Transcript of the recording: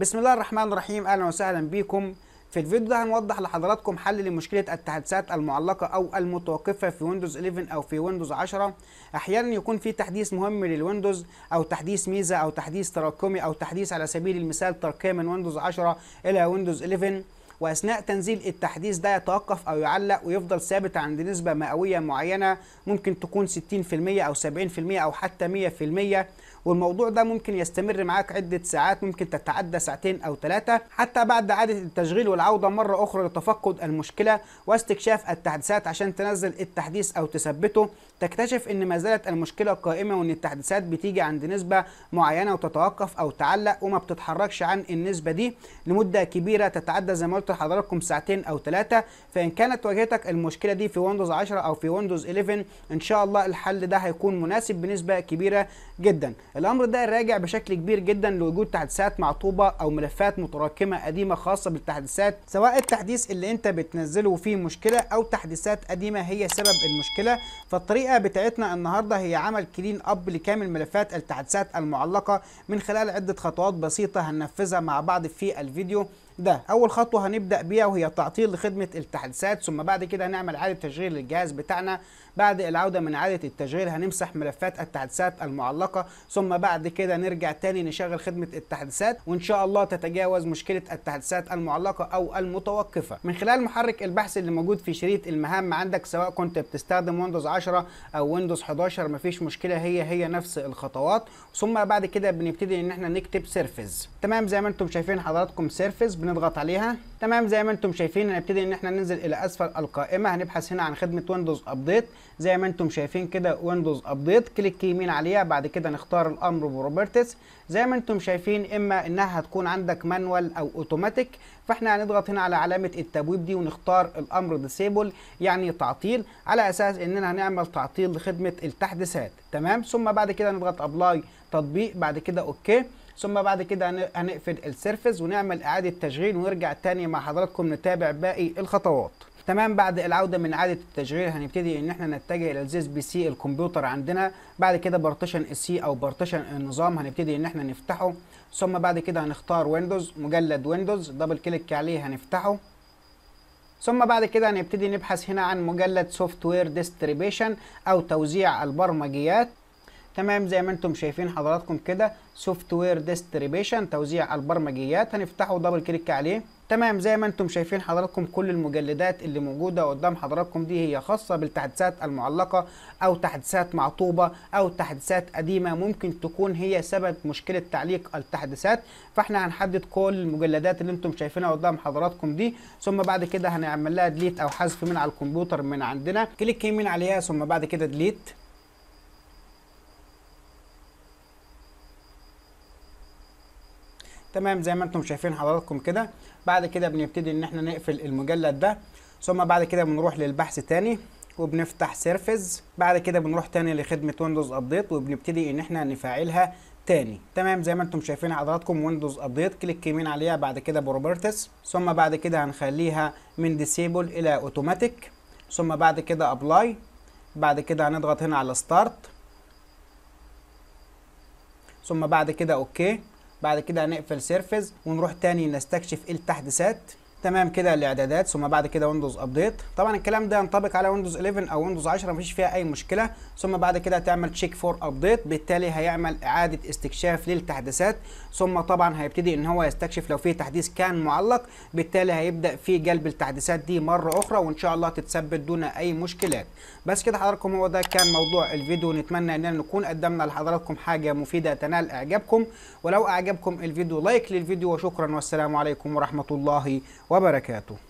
بسم الله الرحمن الرحيم اهلا وسهلا بكم في الفيديو ده هنوضح لحضراتكم حل لمشكله التحديثات المعلقه او المتوقفه في ويندوز 11 او في ويندوز 10 احيانا يكون في تحديث مهم للويندوز او تحديث ميزه او تحديث تراكمي او تحديث على سبيل المثال ترقيه من ويندوز 10 الى ويندوز 11 واثناء تنزيل التحديث ده يتوقف او يعلق ويفضل ثابت عند نسبه مئويه معينه ممكن تكون 60% او 70% او حتى 100% والموضوع ده ممكن يستمر معاك عدة ساعات ممكن تتعدى ساعتين أو ثلاثة حتى بعد إعادة التشغيل والعودة مرة أخرى لتفقد المشكلة واستكشاف التحديثات عشان تنزل التحديث أو تثبته تكتشف إن ما زالت المشكلة قائمة وإن التحديثات بتيجي عند نسبة معينة وتتوقف أو تعلق وما بتتحركش عن النسبة دي لمدة كبيرة تتعدى زي ما قلت اكتر حضراتكم ساعتين او ثلاثه فان كانت واجهتك المشكله دي في ويندوز 10 او في ويندوز 11 ان شاء الله الحل ده هيكون مناسب بنسبه كبيره جدا الامر ده راجع بشكل كبير جدا لوجود تحديثات معطوبه او ملفات متراكمه قديمه خاصه بالتحديثات سواء التحديث اللي انت بتنزله فيه مشكله او تحديثات قديمه هي سبب المشكله فالطريقه بتاعتنا النهارده هي عمل كلين اب لكامل ملفات التحديثات المعلقه من خلال عده خطوات بسيطه هننفذها مع بعض في الفيديو ده اول خطوه هنبدا بيها وهي تعطيل لخدمه التحديثات ثم بعد كده هنعمل اعاده تشغيل للجهاز بتاعنا بعد العوده من اعاده التشغيل هنمسح ملفات التحديثات المعلقه ثم بعد كده نرجع تاني نشغل خدمه التحديثات وان شاء الله تتجاوز مشكله التحديثات المعلقه او المتوقفه من خلال محرك البحث اللي موجود في شريط المهام عندك سواء كنت بتستخدم ويندوز 10 او ويندوز 11 مفيش مشكله هي هي نفس الخطوات ثم بعد كده بنبتدي ان احنا نكتب سيرفز تمام زي ما انتم شايفين حضراتكم سيرفز نضغط عليها تمام زي ما انتم شايفين هنبتدي ان احنا ننزل الى اسفل القائمه هنبحث هنا عن خدمه ويندوز ابديت زي ما انتم شايفين كده ويندوز ابديت كليك يمين عليها بعد كده نختار الامر بروبرتس زي ما انتم شايفين اما انها هتكون عندك مانوال او اوتوماتيك فاحنا هنضغط هنا على علامه التبويب دي ونختار الامر ديسيبل يعني تعطيل على اساس اننا هنعمل تعطيل لخدمه التحديثات تمام ثم بعد كده نضغط ابلاي تطبيق بعد كده اوكي ثم بعد كده هنقفل السيرفز ونعمل اعاده تشغيل ونرجع تاني مع حضراتكم نتابع باقي الخطوات تمام بعد العوده من اعاده التشغيل هنبتدي ان احنا نتجه الى الزيس بي سي الكمبيوتر عندنا بعد كده بارتيشن السي او بارتيشن النظام هنبتدي ان احنا نفتحه ثم بعد كده هنختار ويندوز مجلد ويندوز دبل كليك عليه هنفتحه ثم بعد كده هنبتدي نبحث هنا عن مجلد سوفت وير ديستريبيشن او توزيع البرمجيات تمام زي ما انتم شايفين حضراتكم كده سوفت وير ديستريبيشن توزيع البرمجيات هنفتحه دبل كليك عليه تمام زي ما انتم شايفين حضراتكم كل المجلدات اللي موجودة قدام حضراتكم دي هي خاصة بالتحديثات المعلقة او تحديثات معطوبة او تحديثات قديمة ممكن تكون هي سبب مشكلة تعليق التحديثات فاحنا هنحدد كل المجلدات اللي انتم شايفينها قدام حضراتكم دي ثم بعد كده هنعمل لها ديليت او حذف من على الكمبيوتر من عندنا كليك يمين عليها ثم بعد كده ديليت تمام زي ما انتم شايفين حضراتكم كده بعد كده بنبتدي ان احنا نقفل المجلد ده ثم بعد كده بنروح للبحث تاني وبنفتح سيرفز بعد كده بنروح تاني لخدمة ويندوز ابديت وبنبتدي ان احنا نفعلها تاني تمام زي ما انتم شايفين حضراتكم ويندوز ابديت كليك يمين عليها بعد كده بروبرتس ثم بعد كده هنخليها من ديسيبل الى اوتوماتيك ثم بعد كده ابلاي بعد كده هنضغط هنا على ستارت ثم بعد كده اوكي بعد كده هنقفل سيرفز ونروح تاني نستكشف ايه التحديثات تمام كده الاعدادات ثم بعد كده ويندوز ابديت طبعا الكلام ده ينطبق على ويندوز 11 او ويندوز 10 مفيش فيها اي مشكله ثم بعد كده تعمل تشيك فور ابديت بالتالي هيعمل اعاده استكشاف للتحديثات ثم طبعا هيبتدي ان هو يستكشف لو في تحديث كان معلق بالتالي هيبدا في جلب التحديثات دي مره اخرى وان شاء الله تتثبت دون اي مشكلات بس كده حضراتكم هو ده كان موضوع الفيديو نتمنى اننا نكون قدمنا لحضراتكم حاجه مفيده تنال اعجابكم ولو اعجبكم الفيديو لايك للفيديو وشكرا والسلام عليكم ورحمه الله وبركاته